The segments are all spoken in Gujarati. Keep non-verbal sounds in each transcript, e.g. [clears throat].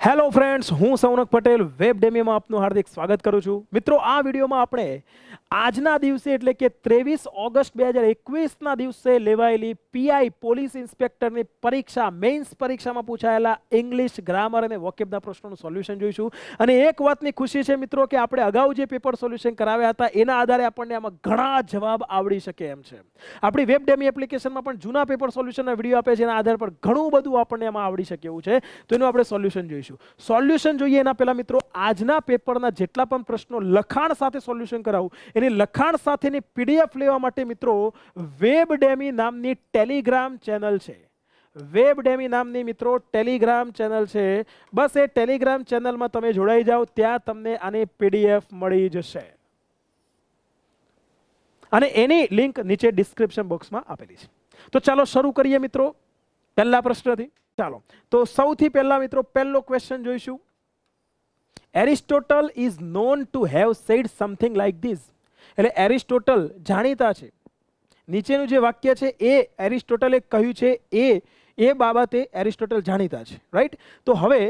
હેલો ફ્રેન્ડ્સ હું સૌનક પટેલ વેબ ડેમીમાં આપનું હાર્દિક સ્વાગત કરું છું મિત્રો આ વિડીયોમાં આપણે આજના દિવસે એટલે કે ત્રેવીસ ઓગસ્ટ બે હજાર એકવીસના દિવસે લેવાયેલી પીઆઈ પોલીસ ઇન્સ્પેક્ટરની પરીક્ષા મેઇન્સ પરીક્ષામાં પૂછાયેલા ઇંગ્લિશ ગ્રામર અને વોકેબના પ્રશ્નોનું સોલ્યુશન જોઈશું અને એક વાતની ખુશી છે મિત્રો કે આપણે અગાઉ જે પેપર સોલ્યુશન કરાવ્યા હતા એના આધારે આપણને આમાં ઘણા જવાબ આવડી શકે એમ છે આપણી વેબ ડેમી એપ્લિકેશનમાં પણ જૂના પેપર સોલ્યુશનના વિડીયો આપે છે એના આધાર પર ઘણું બધું આપણને આમાં આવડી શકે એવું છે તો એનું આપણે સોલ્યુશન જોઈશું સોલ્યુશન જોઈએ એના પહેલાં મિત્રો આજના પેપરના જેટલા પણ પ્રશ્નો લખાણ સાથે સોલ્યુશન કરાવું એની લખાણ સાથેની પીડીએફ લેવા માટે મિત્રો વેબ ડેમી નામની ટેલિગ્રામ ચેનલ છે વેબ ડેમી નામની મિત્રો ટેલિગ્રામ ચેનલ છે બસ એ ટેલિગ્રામ ચેનલમાં તમે જોડાઈ જાઓ ત્યાં તમને આની પીડીએફ મળી જશે અને એની લિંક નીચે ડિસ્ક્રિપ્શન બોક્સમાં આપેલી છે તો ચાલો શરૂ કરીએ મિત્રો પહેલા પ્રશ્નથી ચાલો તો સૌથી પહેલા મિત્રો પહેલો ક્વેશ્ચન જોઈશું Aristotle is known to have said something like this એટલે એરિસ્ટોટલ જાણીતા છે નીચેનું જે વાક્ય છે એ એરિસ્ટોટલે કહ્યું છે એ એ બાબતે એરિસ્ટોટલ જાણીતા છે રાઈટ તો હવે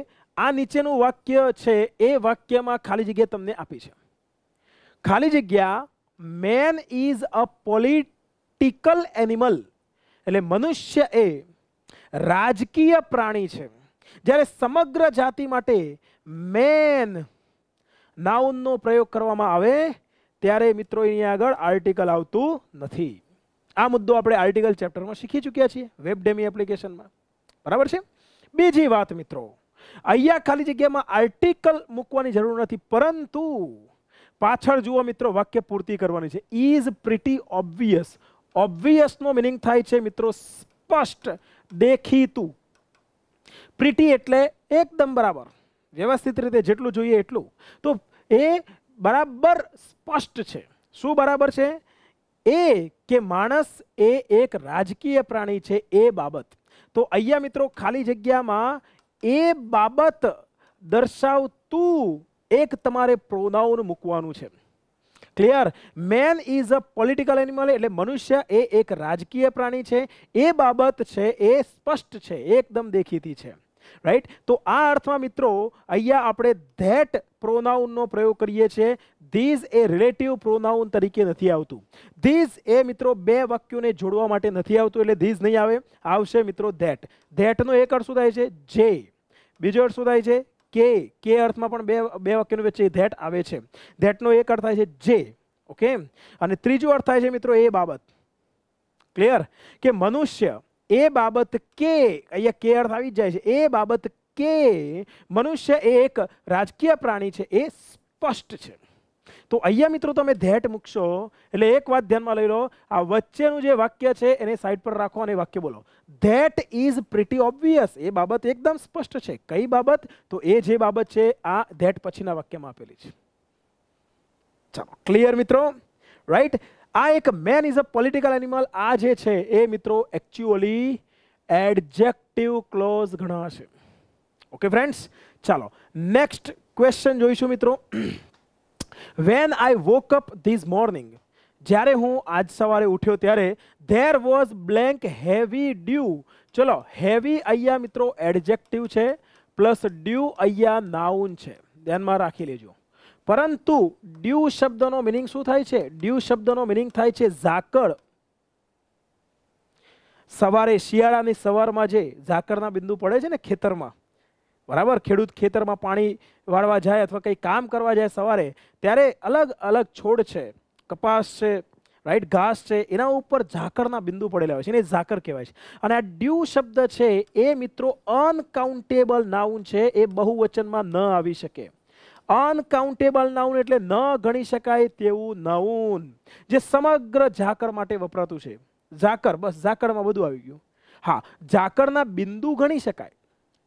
આ નીચેનું વાક્ય છે એ વાક્યમાં ખાલી જગ્યા તમને આપી છે ખાલી જગ્યા man is a political animal એટલે મનુષ્ય એ રાજકીય પ્રાણી છે જ્યારે સમગ્ર જાતિ માટે મેન નાઉનનો પ્રયોગ કરવામાં આવે ત્યારે મિત્રો એની આગળ આર્ટિકલ આવતું નથી આ મુદ્દો આપણે આર્ટિકલ ચેપ્ટરમાં શીખી ચૂક્યા છીએ વેબ ડેમી એપ્લિકેશનમાં બરાબર છે બીજી વાત મિત્રો અહીંયા ખાલી જગ્યામાં આર્ટિકલ મૂકવાની જરૂર નથી પરંતુ પાછળ જુઓ મિત્રો વાક્ય પૂર્તિ કરવાની છે ઇઝ પ્રિટી ઓબ્વિયસ ઓબ્વિયસનો મિનિંગ થાય છે મિત્રો સ્પષ્ટ દેખીતું પ્રિટી એટલે એકદમ બરાબર વ્યવસ્થિત રીતે જેટલું જોઈએ એટલું તો એ બરાબર સ્પષ્ટ છે શું બરાબર છે એ કે માણસ એ એક રાજકીય પ્રાણી છે એ બાબત તો અહીંયા મિત્રો ખાલી જગ્યામાં એ બાબત દર્શાવતું એક તમારે પ્રોનાઉન મૂકવાનું છે clear man is a political animal એટલે મનુષ્ય એ એક રાજકીય પ્રાણી છે એ બાબત છે એ સ્પષ્ટ છે એકદમ દેખીતી છે રાઈટ તો આ અર્થમાં મિત્રો અહીંયા આપણે ધેટ પ્રોનાઉનનો પ્રયોગ કરીએ છીએ ધીઝ એ રિલેટિવ પ્રોનાઉન તરીકે નથી આવતું ધીઝ એ મિત્રો બે વાક્યોને જોડવા માટે નથી આવતું એટલે ધીઝ નહીં આવે આવશે મિત્રો ધેટ ધેટનો એક અર્થ શું થાય છે જે બીજો અર્થ શું થાય છે કે કે અર્થમાં પણ બે બે વાક્યોની વચ્ચે ધેટ આવે છે ધેટનો એક અર્થ થાય છે જે ઓકે અને ત્રીજો અર્થ થાય છે મિત્રો એ બાબત ક્લિયર કે મનુષ્ય એ બાબત કે અહીંયા કે અર્થ આવી જાય છે એ બાબત કે મનુષ્ય એક રાજકીય પ્રાણી છે એ સ્પષ્ટ છે તો અહીંયા મિત્રો તમે ધેટ મૂકશો એટલે એક વાત ધ્યાનમાં લઈ લો આ વચ્ચેનું જે વાક્ય છે એને સાઈડ પર રાખો અને વાક્ય બોલો ધેટ ઇઝ પ્રિટી ઓબ્વિયસ એ બાબત એકદમ સ્પષ્ટ છે કઈ બાબત તો એ જે બાબત છે આ ધેટ પછીના વાક્યમાં આપેલી છે ચાલો ક્લિયર મિત્રો રાઈટ આ એક man is a political animal આ જે છે એ મિત્રો એકચ્યુઅલી એડજેક્ટિવ ક્લોઝ ગણાશે ઓકે ફ્રેન્ડ્સ ચાલો નેક્સ્ટ ક્વેશ્ચન જોઈશું મિત્રો when I walk up this morning જ્યારે હું આજ સવારે ઉઠ્યો ત્યારે there was blank heavy dew ચલો હેવી અહીંયા મિત્રો એડજેક્ટિવ છે પ્લસ ડ્યુ અહીંયા નાઉન છે ધ્યાનમાં રાખી લેજો પરંતુ ડ્યુ શબ્દનો મિનિંગ શું થાય છે ડ્યુ શબ્દનો મિનિંગ થાય છે ઝાકળ સવારે શિયાળાની સવારમાં જે ઝાકળના બિંદુ પડે છે ને ખેતરમાં બરાબર ખેડૂત ખેતરમાં પાણી વાળવા જાય અથવા કંઈ કામ કરવા જાય સવારે ત્યારે અલગ અલગ છોડ છે કપાસ છે રાઈટ ઘાસ છે એના ઉપર ઝાકળના બિંદુ પડેલા હોય છે એને ઝાકર કહેવાય છે અને આ ડ્યુ શબ્દ છે એ મિત્રો અનકાઉન્ટેબલ નાઉન છે એ બહુવચનમાં ન આવી શકે અનકાઉન્ટેબલ નાઉન એટલે ન ગણી શકાય તેવું નાઉન જે સમગ્ર ઝાકર માટે વપરાતું છે ઝાકર બસ ઝાકરમાં બધું આવી ગયું હા ઝાકરના બિંદુ ગણી શકાય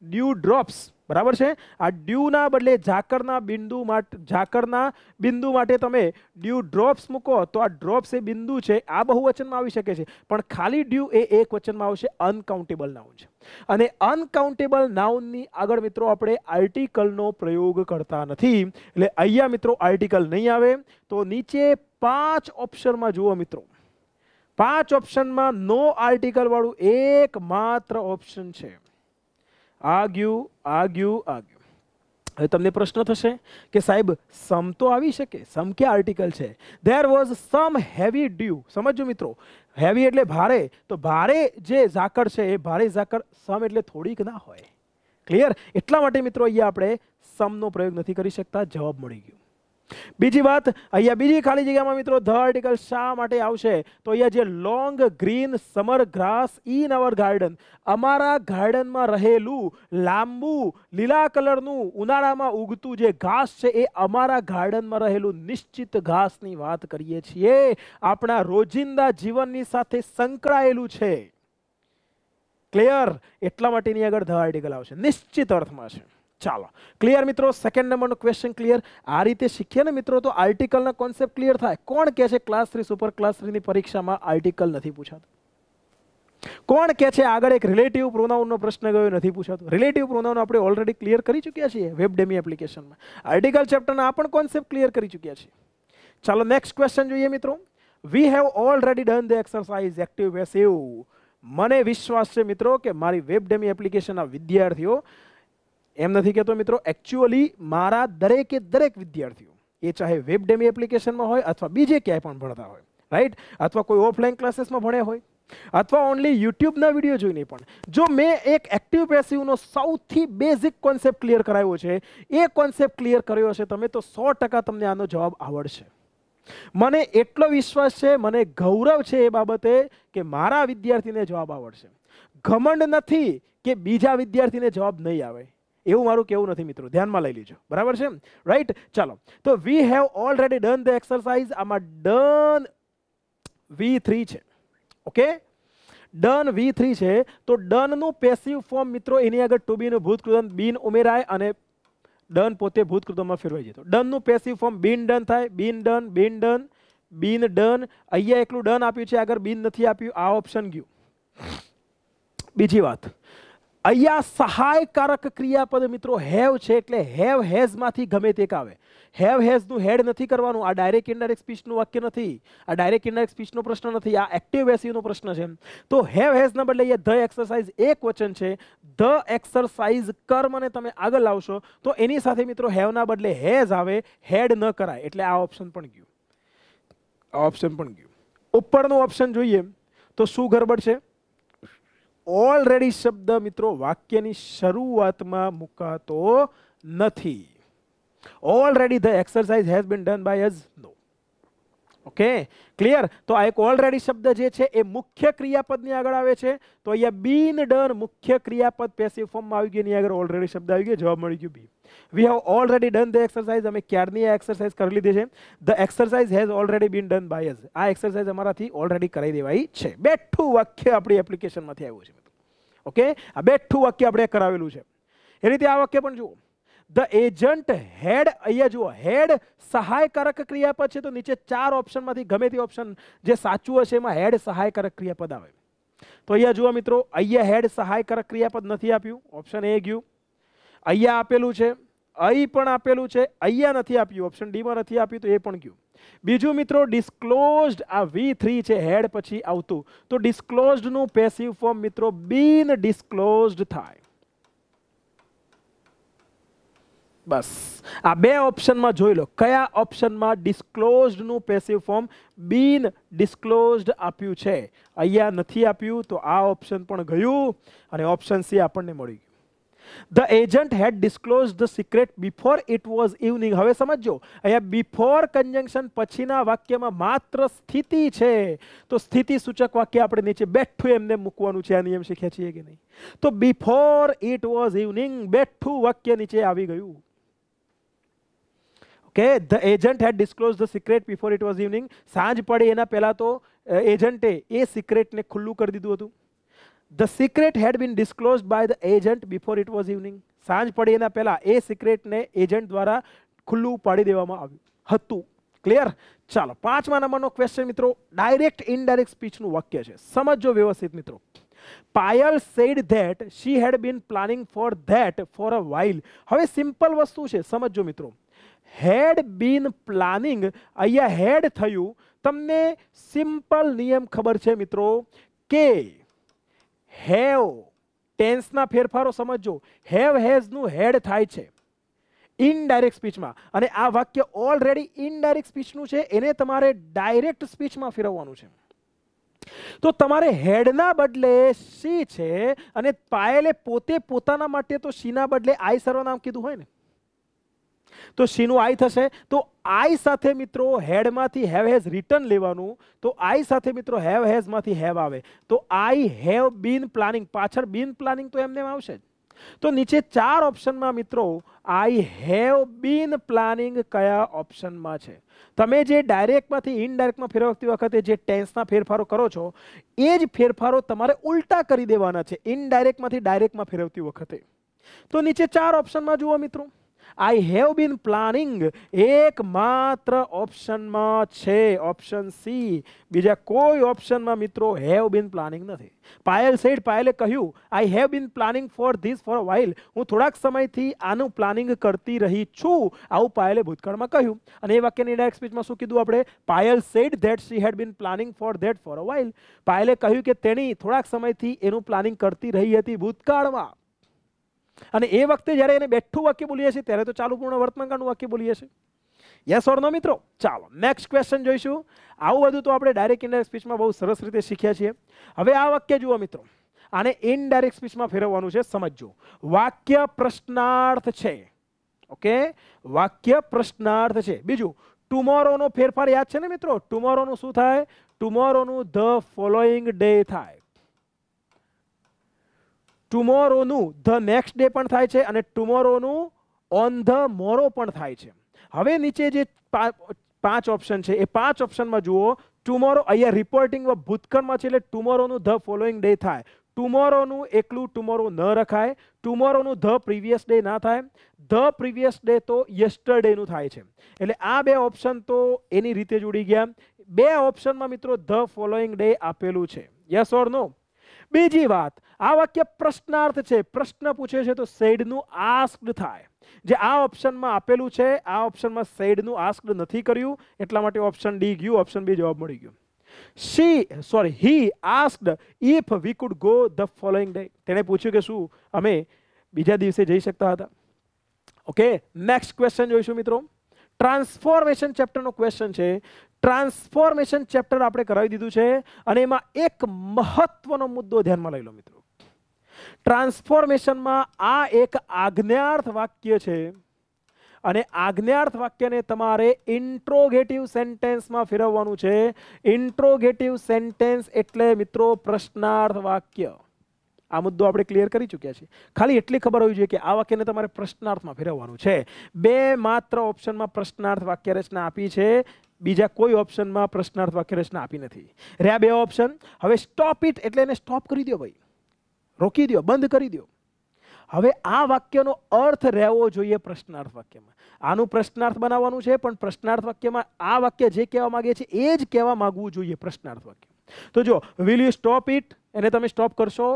ડ્યુ ડ્રોપ્સ બરાબર છે આ ડ્યુના બદલે ઝાકરના બિંદુ માટે ઝાકરના બિંદુ માટે તમે ડ્યુ ડ્રોપ્સ મૂકો તો આ ડ્રોપ્સ એ બિંદુ છે આ બહુવચનમાં આવી શકે છે પણ ખાલી ડ્યુ એ એક વચનમાં આવશે અનકાઉન્ટેબલ નાઉન છે અને અનકાઉન્ટેબલ નાઉનની આગળ મિત્રો આપણે આર્ટિકલનો પ્રયોગ કરતા નથી એટલે અહીંયા મિત્રો આર્ટિકલ નહીં આવે તો નીચે પાંચ ઓપ્શનમાં જુઓ મિત્રો પાંચ ઓપ્શનમાં નો આર્ટિકલવાળું એકમાત્ર ઓપ્શન છે આગ્યું આગ્યું આગ્યું હવે તમને પ્રશ્ન થશે કે સાહેબ સમ તો આવી શકે સમ ક્યાં આર્ટિકલ છે there was some heavy dew સમજો મિત્રો હેવી એટલે ભારે તો ભારે જે ઝાકળ છે એ ભારે ઝાકળ સમ એટલે થોડીક ના હોય ક્લિયર એટલા માટે મિત્રો અહીંયા આપણે સમનો પ્રયોગ નથી કરી શકતા જવાબ મળી ગયો બીજી વાત અહીંયા બીજી ખાલી જગ્યામાં મિત્રો ધ આર્ટિકલ શા માટે આવશે તો અહીંયા જે long green summer grass in our garden અમારા ગાર્ડનમાં રહેલું લાંબુ લીલા કલરનું ઉનાળામાં ઉગતું જે ઘાસ છે એ અમારા ગાર્ડનમાં રહેલું નિશ્ચિત ઘાસની વાત કરીએ છીએ આપણા રોજિંદા જીવનની સાથે સંકળાયેલું છે ક્લિયર એટલા માટેની આગળ ધ આર્ટિકલ આવશે નિશ્ચિત અર્થમાં છે ચાલો ક્લિયર મિત્રો સેકન્ડ નંબરનું ક્વેશ્ચન ક્લિયર આ રીતે શીખીએ ને મિત્રો તો આર્ટિકલના કોન્સેપ્ટ ક્લિયર થાય કોણ કહે છે ક્લાસ થ્રી સુપર ક્લાસ થ્રીની પરીક્ષામાં આર્ટિકલ નથી પૂછાતું કોણ કે છે આગળ એક રિલેટિવ પ્રોનાઉનનો પ્રશ્ન ગયો નથી પૂછાતો રિલેટિવ પ્રોનાઉન આપણે ઓલરેડી ક્લિયર કરી ચૂક્યા છીએ વેબ ડેમી એપ્લિકેશનમાં આર્ટિકલ ચેપ્ટરના આ પણ કોન્સેપ્ટ ક્લિયર કરી ચૂક્યા છીએ ચાલો નેક્સ્ટ ક્વેશ્ચન જોઈએ મિત્રો we have already done the exercise active passive મને વિશ્વાસ છે મિત્રો કે મારી વેબ ડેમી એપ્લિકેશનના વિદ્યાર્થીઓ એમ નથી કહેતો મિત્રો એકચ્યુઅલી મારા દરેકે દરેક વિદ્યાર્થીઓ એ ચાહે વેબ ડેમી એપ્લિકેશનમાં હોય અથવા બીજે ક્યાંય પણ ભણતા હોય રાઈટ અથવા કોઈ ઓફલાઈન ક્લાસીસમાં ભણ્યા હોય અથવા ઓનલી યુટ્યુબના વિડીયો જોઈને પણ જો મેં એક એક્ટિવ પેસિવનો સૌથી બેઝિક કોન્સેપ્ટ ક્લિયર કરાવ્યો છે એ કોન્સેપ્ટ ક્લિયર કર્યો છે તમે તો સો ટકા તમને આનો જવાબ આવડશે મને એટલો વિશ્વાસ છે મને ગૌરવ છે એ બાબતે કે મારા વિદ્યાર્થીને જવાબ આવડશે ઘમંડ નથી કે બીજા વિદ્યાર્થીને જવાબ નહીં આવે એવું મારું કેવું નથી મિત્રો ધ્યાનમાં લઈ લીજો બરાબર છે રાઈટ ચાલો તો we have already done the exercise આમાં ડન વી થ્રી છે ઓકે ડન વી થ્રી છે તો ડનનું પેસિવ ફોર્મ મિત્રો એની આગળ ટુ બીનું ભૂતકૃત બીન ઉમેરાય અને ડન પોતે ભૂતકૃતમાં ફેરવાઈ જતો ડનનું પેસિવ ફોર્મ બીન ડન થાય been done been done been done અહીંયા એકલું ડન આપ્યું છે આગળ બીન નથી આપ્યું આ ઓપ્શન ગયું બીજી વાત અહીંયા સહાયકારક ક્રિયાપદ મિત્રો હેવ છે એટલે હેવ હેઝમાંથી ગમે તે આવે હેવ હેઝનું હેડ નથી કરવાનું આ ડાયરેક્ટ ઇન્ડાયરેક્ટ સ્પીચનું વાક્ય નથી આ ડાયરેક્ટ ઇન્ડાયરેક્ટ સ્પીચનો પ્રશ્ન નથી આ એક્ટિવ એસીનો પ્રશ્ન છે તો હેવ હેઝના બદલે અહીંયા ધ એક્સરસાઇઝ એક વચન છે ધ એક્સરસાઇઝ કર્મને તમે આગળ લાવશો તો એની સાથે મિત્રો હેવના બદલે હેઝ આવે હેડ ન કરાય એટલે આ ઓપ્શન પણ ગયું આ ઓપ્શન પણ ગયું ઉપરનું ઓપ્શન જોઈએ તો શું ગરબડ છે ઓલરેડી શબ્દ મિત્રો વાક્યની શરૂઆતમાં મુકાતો નથી already the exercise has been done by us no okay clear તો આ એક ઓલરેડી શબ્દ જે છે એ મુખ્ય ક્રિયાપદની આગળ આવે છે તો અહીંયા બીન ડન મુખ્ય ક્રિયાપદ પેસિવ ફોર્મમાં આવી ગયું એની આગળ ઓલરેડી શબ્દ આવી ગયો જવાબ મળી ગયો B we have already done the exercise અમે ક્યારની આ એક્સરસાઇઝ કરી લીધી છે the exercise has already been done by us આ એક્સરસાઇઝ અમારાથી ઓલરેડી કરાવી દેવાઈ છે બેઠું વાક્ય આપણી એપ્લિકેશનમાંથી આવ્યું છે ઓકે આ બેઠું વાક્ય આપણે કરાવેલું છે એ રીતે આ વાક્ય પણ જુઓ ધ એજન્ટ હેડ અહીંયા જુઓ હેડ સહાયકારક ક્રિયાપદ છે તો નીચે ચાર ઓપ્શનમાંથી ગમે તે ઓપ્શન જે સાચું હશે એમાં હેડ સહાયકારક ક્રિયાપદ આવે તો અહીંયા જુઓ મિત્રો અહીંયા હેડ સહાયકારક ક્રિયાપદ નથી આપ્યું ઓપ્શન એ ગયું અહીંયા આપેલું છે અહીં પણ આપેલું છે અહીંયા નથી આપ્યું ઓપ્શન ડીમાં નથી આપ્યું તો એ પણ ગયું બીજું મિત્રો ડિસ્ક્લોઝડ આ વી થ્રી છે હેડ પછી આવતું તો ડિસ્ક્લોઝડનું પેસિવ ફોર્મ મિત્રો બિન ડિસ્ક્લોઝડ થાય બસ આ બે ઓપ્શનમાં જોઈ લો કયા ઓપ્શનમાં ડિસ્ક્લોઝ્ડનું પેસિવ ફોર્મ બિન ડિસ્ક્લોઝ્ડ આપ્યું છે અહીંયા નથી આપ્યું તો આ ઓપ્શન પણ ગયું અને ઓપ્શન સી આપણને મળી ગયું the agent had disclose the secret before it was evening હવે સમજો અહીંયા બિફોર કન્જંક્શન પછીના વાક્યમાં માત્ર સ્થિતિ છે તો સ્થિતિ સૂચક વાક્ય આપણે નીચે બેઠું એમને મૂકવાનું છે આ નિયમ શીખ્યા છીએ કે નહીં તો બિફોર ઇટ વોઝ ઇવનિંગ બેઠું વાક્ય નીચે આવી ગયું કે the agent had disclose the secret before it was evening સાંજ પડે એના પહેલાં તો એજન્ટે એ સિક્રેટને ખુલ્લું કરી દીધું હતું the secret had been disclose by the agent before it was evening સાંજ પડે એના પહેલાં એ સિક્રેટને એજન્ટ દ્વારા ખુલ્લું પાડી દેવામાં આવ્યું હતું ક્લિયર ચાલો પાંચમા નંબરનો ક્વેશ્ચન મિત્રો ડાયરેક્ટ ઇનડાયરેક્ટ સ્પીચનું વાક્ય છે સમજો વ્યવસ્થિત મિત્રો Payal said that she had been planning for that for a while હવે સિમ્પલ વસ્તુ છે સમજો મિત્રો હેડ બીન પ્લાનિંગ અહીંયા હેડ થયું તમને સિમ્પલ નિયમ ખબર છે મિત્રો કે હેવ ટેન્સના ફેરફારો સમજો હેવ હેઝનું હેડ થાય છે ઇનડાયરેક્ટ સ્પીચમાં અને આ વાક્ય ઓલરેડી ઇનડાયરેક્ટ સ્પીચનું છે એને તમારે ડાયરેક્ટ સ્પીચમાં ફેરવવાનું છે તો તમારે હેડના બદલે સી છે અને પાયલે પોતે પોતાના માટે તો સીના બદલે આઈ સર્વનામ કીધું હોય ને તો સીનું આઈ થશે તો આઈ સાથે મિત્રો હેડમાંથી હેવ હેઝ રિટર્ન લેવાનું તો આઈ સાથે મિત્રો હેવ હેઝમાંથી હેવ આવે તો આઈ હેવ બિન પ્લાનિંગ પાછળ બિન પ્લાનિંગ તો એમને આવશે તો નીચે ચાર ઓપ્શનમાં મિત્રો આઈ હેવ બિન પ્લાનિંગ કયા ઓપ્શનમાં છે તમે જે ડાયરેક્ટમાંથી ઇનડાયરેક્ટમાં ફેરવતી વખતે જે ટેન્સના ફેરફારો કરો છો એ જ ફેરફારો તમારે ઉલટા કરી દેવાના છે ઇનડાયરેક્ટમાંથી ડાયરેક્ટમાં ફેરવતી વખતે તો નીચે ચાર ઓપ્શનમાં જુઓ મિત્રો આઈ હેવ બીન પ્લાનિંગ એકમાત્ર ઓપ્શનમાં છે ઓપ્શન સી બીજા કોઈ ઓપ્શનમાં મિત્રો હેવ બીન પ્લાનિંગ નથી પાયલ સેડ પાયલે કહ્યું I have been planning for this for while હું થોડાક સમયથી આનું પ્લાનિંગ કરતી રહી છું આવું પાયલે ભૂતકાળમાં કહ્યું અને એ વાક્યની ડાયરેક્ટ સ્પીચમાં શું કીધું આપણે Payal said that she had been planning for that for a while પાયલે કહ્યું કે તેણી થોડાક સમયથી એનું પ્લાનિંગ કરતી રહી હતી ભૂતકાળમાં અને એ વખતે જ્યારે એને બેઠું વાક્ય બોલીએ છીએ ત્યારે તો ચાલુ પૂર્ણ વર્તમાનકાળનું વાક્ય બોલીએ છીએ યસ ઓર નો મિત્રો ચાલો નેક્સ્ટ ક્વેશ્ચન જોઈશું આવું બધું તો આપણે ડાયરેક્ટ ઇનડાયરેક્ટ સ્પીચમાં બહુ સરસ રીતે શીખ્યા છીએ હવે આ વાક્ય જુઓ મિત્રો આને ઇનડાયરેક્ટ સ્પીચમાં ફેરવવાનું છે સમજજો વાક્ય પ્રશ્નાર્થ છે ઓકે વાક્ય પ્રશ્નાર્થ છે બીજું ટુમોરોનો ફેરફાર યાદ છે ને મિત્રો ટુમોરોનું શું થાય ટુમોરોનું ધ ફોલોઈંગ ડે થાય ટુમોરોનું ધ નેક્સ્ટ ડે પણ થાય છે અને ટુમોરોનું ઓન ધ મોરો પણ થાય છે હવે નીચે જે પાંચ ઓપ્શન છે એ પાંચ ઓપ્શનમાં જુઓ ટુમોરો અહીંયા રિપોર્ટિંગ ભૂતકાળમાં છે એટલે ટુમોરોનું ધ ફોલોઈંગ ડે થાય ટુમોરોનું એકલું ટુમોરો ન રખાય ટુમોરોનું ધ પ્રીવિયસ ડે ના થાય ધ પ્રીવિયસ ડે તો યસ્ટરડેનું થાય છે એટલે આ બે ઓપ્શન તો એની રીતે જોડી ગયા બે ઓપ્શનમાં મિત્રો ધ ફોલોઈંગ ડે આપેલું છે યસ ઓર નો બીજી વાત આ વાક્ય પ્રશ્નાર્થ છે પ્રશ્ન પૂછે છે તો સેડનું આસ્ક્ડ થાય જે આ ઓપ્શનમાં આપેલું છે આ ઓપ્શનમાં સેડનું આસ્ક્ડ નથી કર્યું એટલા માટે ઓપ્શન ડી ગયું ઓપ્શન બી જવાબ મળી ગયો she sorry he asked if we could go the following day તેણે પૂછ્યું કે શું અમે બીજા દિવસે જઈ શકતા હતા ઓકે નેક્સ્ટ ક્વેશ્ચન જોઈશું મિત્રો ટ્રાન્સફોર્મેશન ચેપ્ટરનો ક્વેશ્ચન છે ટ્રાન્સફોર્મેશન ચેપ્ટર આપણે કરાવી દીધું છે અને એમાં એક મહત્વનો મુદ્દો ધ્યાનમાં લઈ લો મિત્રો ટ્રાન્સફોર્મેશનમાં આ એક આજ્ઞાર્થ વાક્ય છે અને આજ્ઞાર્થ વાક્યને તમારે ઇન્ટ્રોગેટિવ સેન્ટેન્સમાં ફેરવવાનું છે ઇન્ટ્રોગેટિવ સેન્ટેન્સ એટલે મિત્રો પ્રશ્નાર્થ વાક્ય આ મુદ્દો આપણે ક્લિયર કરી ચૂક્યા છીએ ખાલી એટલી ખબર હોવી જોઈએ કે આ વાક્યને તમારે પ્રશ્નાર્થમાં ફેરવવાનું છે બે માત્ર ઓપ્શનમાં પ્રશ્નાર્થ વાક્ય રચના આપી છે બીજા કોઈ ઓપ્શનમાં પ્રશ્નાર્થ વાક્ય રચના આપી નથી રહ્યા બે ઓપ્શન હવે સ્ટોપ ઇટ એટલે એને સ્ટોપ કરી દો ભાઈ રોકી દો બંધ કરી દો હવે આ વાક્યનો અર્થ રહેવો જોઈએ પ્રશ્નાર્થ વાક્યમાં આનું પ્રશ્નાર્થ બનાવવાનું છે પણ પ્રશ્નાર્થ વાક્યમાં આ વાક્ય જે કહેવા માગે છે એ જ કહેવા માગવું જોઈએ પ્રશ્નાર્થ વાક્ય તો જો વિલ યુ સ્ટોપ ઇટ એને તમે સ્ટોપ કરશો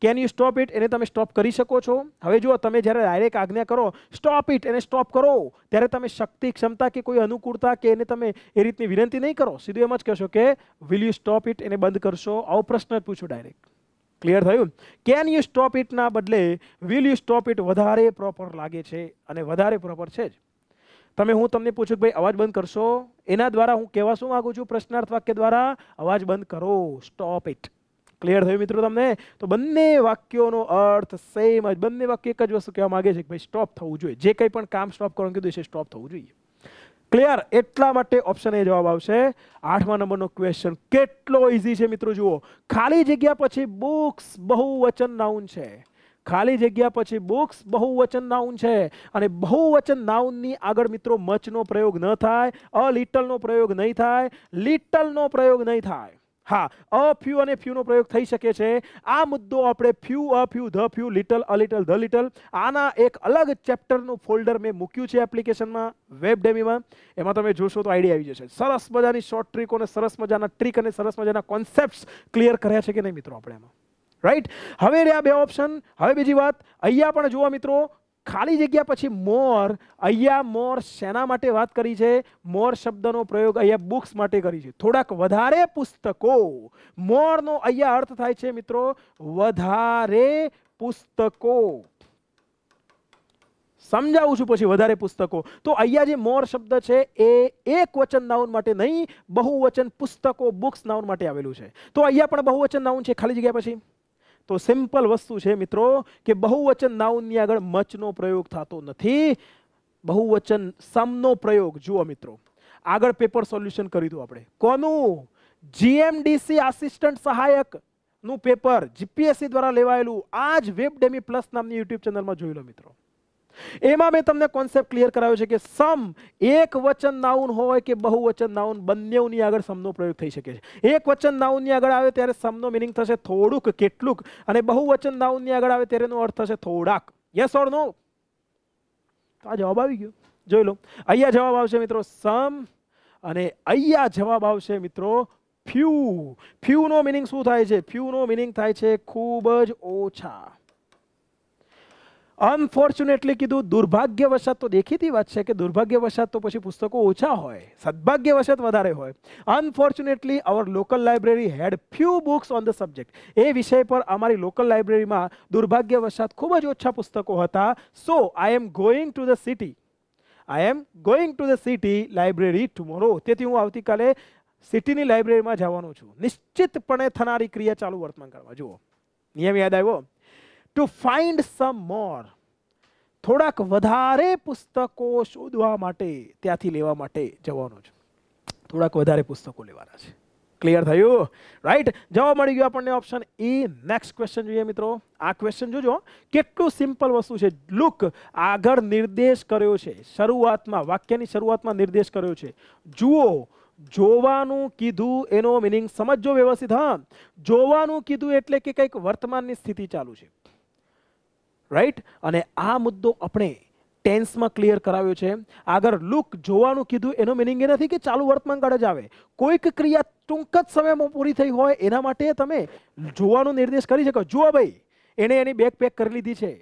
કેન યુ સ્ટોપ ઇટ એને તમે સ્ટોપ કરી શકો છો હવે જુઓ તમે જ્યારે ડાયરેક્ટ આજ્ઞા કરો સ્ટોપ ઇટ એને સ્ટોપ કરો ત્યારે તમે શક્તિ ક્ષમતા કે કોઈ અનુકૂળતા કે એને તમે એ રીતની વિનંતી નહીં કરો સીધું એમ જ કહેશો કે વિલ યુ સ્ટોપ ઇટ એને બંધ કરશો આવો પ્રશ્ન જ પૂછો ડાયરેક્ટ ક્લિયર થયું કેન યુ સ્ટોપ ઇટના બદલે વિલ યુ સ્ટોપ ઇટ વધારે પ્રોપર લાગે છે અને વધારે પ્રોપર છે જ તમે હું તમને પૂછું કે ભાઈ અવાજ બંધ કરશો એના દ્વારા હું કહેવા શું માગું છું પ્રશ્નાર્થ વાક્ય દ્વારા અવાજ બંધ કરો સ્ટોપ ઇટ ક્લિયર થયું મિત્રો તમને તો બંને વાક્યોનો અર્થ સેમ જ બંને વાક્ય એક જ વસ્તુ કહેવા માગે છે કે ભાઈ સ્ટોપ થવું જોઈએ જે કંઈ પણ કામ સ્ટોપ કરવાનું કીધું છે સ્ટોપ થવું જોઈએ ક્લિયર એટલા માટે ઓપ્શન એ જવાબ આવશે આઠમા નંબરનો ક્વેશ્ચન કેટલો ઇઝી છે મિત્રો જુઓ ખાલી જગ્યા પછી બુક્સ બહુવચન નાઉન છે ખાલી જગ્યા પછી બુક્સ બહુવચન નાઉન છે અને બહુવચન નાઉનની આગળ મિત્રો મચનો પ્રયોગ ન થાય અ લિટલનો પ્રયોગ નહીં થાય લિટલનો પ્રયોગ નહીં થાય હા અ ફ્યુ અને ફ્યુનો પ્રયોગ થઈ શકે છે આ મુદ્દો આપણે few a few the few little a little the little આના એક અલગ ચેપ્ટરનું ફોલ્ડર મેં મૂક્યું છે એપ્લિકેશનમાં વેબ ડેમીમાં એમાં તમે જોશો તો આઈડિયા આવી જશે સરસ મજાની શોર્ટ ટ્રીકો અને સરસ મજાના ટ્રીક અને સરસ મજાના કોન્સેપ્ટ ક્લિયર કર્યા છે કે નહીં મિત્રો આપણે એમાં રાઈટ હવે રહ્યા બે ઓપ્શન હવે બીજી વાત અહીંયા પણ જોવા મિત્રો ખાલી જગ્યા પછી મોર અહીંયા મોર શેના માટે વાત કરી છે મોર શબ્દનો પ્રયોગ અહીંયા બુક્સ માટે કરી છે થોડાક વધારે પુસ્તકો મોરનો અહીંયા અર્થ થાય છે મિત્રો વધારે પુસ્તકો સમજાવું છું પછી વધારે પુસ્તકો તો અહીંયા જે મોર શબ્દ છે એ એક વચન નાઉન માટે નહીં બહુવચન પુસ્તકો બુક્સ નાઉન માટે આવેલું છે તો અહીંયા પણ બહુવચન નાઉન છે ખાલી જગ્યા પછી તો સિમ્પલ વસ્તુ છે મિત્રો કે બહુવચન નાઉનની આગળ મચનો પ્રયોગ થતો નથી બહુવચન સમનો પ્રયોગ જુઓ મિત્રો આગળ પેપર સોલ્યુશન કરી દઉં આપણે કોનું જીએમડીસી આસિસ્ટન્ટ સહાયક નું પેપર જીપીએસસી દ્વારા લેવાયેલું આ જ વેબ ડેમી પ્લસ નામની યુટ્યુબ ચેનલમાં જોઈ લો મિત્રો એમાં મેં તમને કોન્સેપ્ટ ક્લિયર કરાવ્યો છે કે સમ એક વચન નાઉન હોય કે બહુ વચન નાઉન બંનેઓની આગળ સમનો પ્રયોગ થઈ શકે છે એક વચન નાઉનની આગળ આવે ત્યારે સમનો મિનિંગ થશે થોડુંક કેટલુંક અને બહુ વચન નાઉનની આગળ આવે ત્યારે એનો અર્થ થશે થોડાક યસ ઓર નો આ જવાબ આવી ગયો જોઈ લો અહીંયા જવાબ આવશે મિત્રો સમ અને અહીંયા જવાબ આવશે મિત્રો ફ્યુ ફ્યુનો મિનિંગ શું થાય છે ફ્યુનો મિનિંગ થાય છે ખૂબ જ ઓછા અનફોર્ચ્યુનેટલી કીધું દુર્ભાગ્યવશાત તો દેખીતી વાત છે કે દુર્ભાગ્યવશાત તો પછી પુસ્તકો ઓછા હોય સદભાગ્યવશાત વધારે હોય unfortunately our local library had few books on the subject એ વિષય પર અમારી લોકલ લાઇબ્રેરીમાં દુર્ભાગ્યવશાત ખૂબ જ ઓછા પુસ્તકો હતા so I am going to the city I am going to the city library tomorrow તેથી હું આવતીકાલે સિટીની લાઇબ્રેરીમાં જવાનો છું નિશ્ચિતપણે થનારી ક્રિયા ચાલુ વર્તમાન કરવા જુઓ નિયમ યાદ આવ્યો ટુ ફાઇન્ડ સમ મોર થોડાક વધારે પુસ્તકો શોધવા માટે ત્યાંથી લેવા માટે જવાનું છે થોડાક વધારે પુસ્તકો લેવાના છે ક્લિયર થયું રાઈટ જવા મળી ગયો આપણને ઓપ્શન એ નેક્સ્ટ ક્વેશ્ચન જોઈએ મિત્રો આ ક્વેશ્ચન જોજો કેટલું સિમ્પલ વસ્તુ છે લુક આગળ નિર્દેશ કર્યો છે શરૂઆતમાં વાક્યની શરૂઆતમાં નિર્દેશ કર્યો છે જુઓ જોવાનું કીધું એનો મિનિંગ સમજો વ્યવસ્થિત હા જોવાનું કીધું એટલે કે કંઈક વર્તમાનની સ્થિતિ ચાલુ છે રાઈટ અને આ મુદ્દો આપણે ટેન્સમાં ક્લિયર કરાવ્યો છે આગળ લુક જોવાનું કીધું એનો મિનિંગ એ નથી કે ચાલુ વર્તમાનકાળ જ આવે કોઈક ક્રિયા ટૂંક જ સમયમાં પૂરી થઈ હોય એના માટે તમે જોવાનો નિર્દેશ કરી શકો જુઓ ભાઈ એણે એની બેગ પેક કરી લીધી છે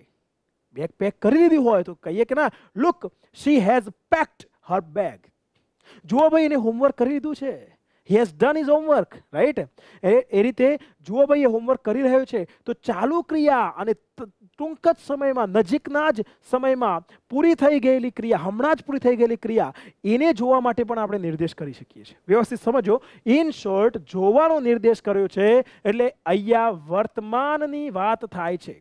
બેગ પેક કરી લીધી હોય તો કહીએ કે ના look she has packed her bag જુઓ ભાઈ એને હોમવર્ક કરી લીધું છે he has done his homework right એ રીતે જુઓ ભાઈ એ હોમવર્ક કરી રહ્યો છે તો ચાલુ ક્રિયા અને ટૂંક જ સમયમાં નજીકના જ સમયમાં પૂરી થઈ ગયેલી ક્રિયા હમણાં જ પૂરી થઈ ગયેલી ક્રિયા એને જોવા માટે પણ આપણે નિર્દેશ કરી શકીએ છીએ વ્યવસ્થિત સમજો ઇન શોર્ટ જોવાનો નિર્દેશ કર્યો છે એટલે અહીંયા વર્તમાનની વાત થાય છે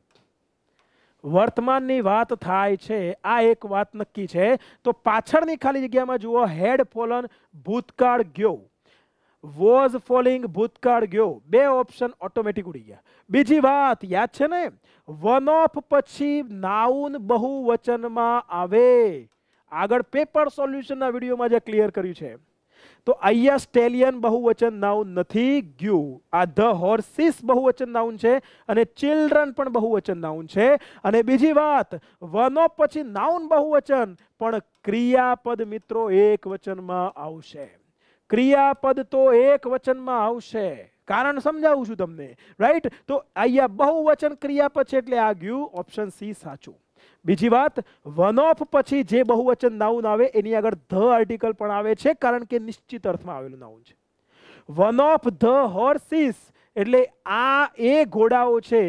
વર્તમાનની વાત થાય છે આ એક વાત નક્કી છે તો પાછળની ખાલી જગ્યામાં જુઓ હેડ ફોલન ભૂતકાળ ગયો વોઝ ફોલિંગ ભૂતકાળ ગયો બે ઓપ્શન ઓટોમેટિક ઉડી ગયા બીજી વાત યાદ છે ને વન ઓફ પછી નાઉન બહુવચનમાં આવે આગળ પેપર સોલ્યુશનના વિડીયોમાં જે ક્લિયર કર્યું છે તો અહીંયા સ્ટેલિયન બહુવચન નાઉન નથી ગયું આ ધ હોર્સિસ બહુવચન નાઉન છે અને ચિલ્ડ્રન પણ બહુવચન નાઉન છે અને બીજી વાત વન ઓફ પછી નાઉન બહુવચન પણ ક્રિયાપદ મિત્રો એક વચનમાં આવશે ક્રિયાપદ તો એક વચનમાં આવશે કારણ સમજાવું છું તમને રાઈટ તો અહીંયા બહુવચન ક્રિયાપદ છે એટલે આ ગયું ઓપ્શન સી સાચું બીજી વાત વન ઓફ પછી જે બહુવચન નાઉન આવે એની આગળ ધ આર્ટિકલ પણ આવે છે કારણ કે નિશ્ચિત અર્થમાં આવેલું નાઉન છે વન ઓફ ધ હોર્સિસ એટલે આ એ ઘોડાઓ છે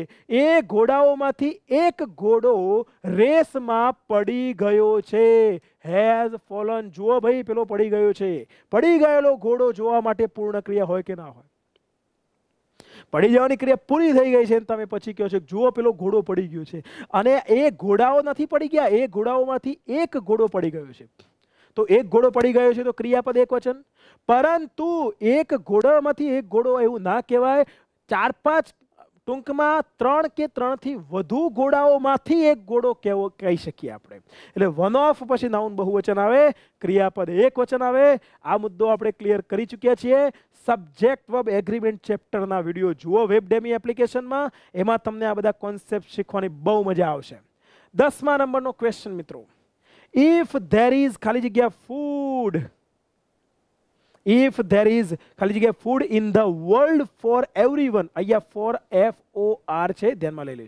એ ઘોડાઓમાંથી એક ઘોડો રેસમાં પડી ગયો છે હેઝ ફોલન જુઓ ભાઈ પેલો પડી ગયો છે પડી ગયેલો ઘોડો જોવા માટે પૂર્ણ ક્રિયા હોય કે ના હોય પડી જવાની ક્રિયા પૂરી થઈ ગઈ છે તમે પછી કહો છો જુઓ પેલો ઘોડો પડી ગયો છે અને એ ઘોડાઓ નથી પડી ગયા એ ઘોડાઓમાંથી એક ઘોડો પડી ગયો છે તો એક ઘોડો પડી ગયો છે તો ક્રિયાપદ એક વચન પરંતુ એક ઘોડામાંથી એક ઘોડો એવું ના કહેવાય ચાર પાંચ ટૂંકમાં ત્રણ કે ત્રણથી વધુ ઘોડાઓમાંથી એક ઘોડો કહેવો કહી શકીએ આપણે એટલે વન ઓફ પછી નાઉન બહુવચન આવે ક્રિયાપદ એક વચન આવે આ મુદ્દો આપણે ક્લિયર કરી ચૂક્યા છીએ સબ્જેક્ટ વબ એગ્રીમેન્ટ ચેપ્ટરના વિડીયો જુઓ વેબ ડેમી એપ્લિકેશનમાં એમાં તમને આ બધા કોન્સેપ્ટ શીખવાની બહુ મજા આવશે દસમા નંબરનો ક્વેશ્ચન મિત્રો इफ देर इज खाली जगह फूड इफ देर इज खाली जगह food in the world for everyone a for F O R से ध्यान में ले लो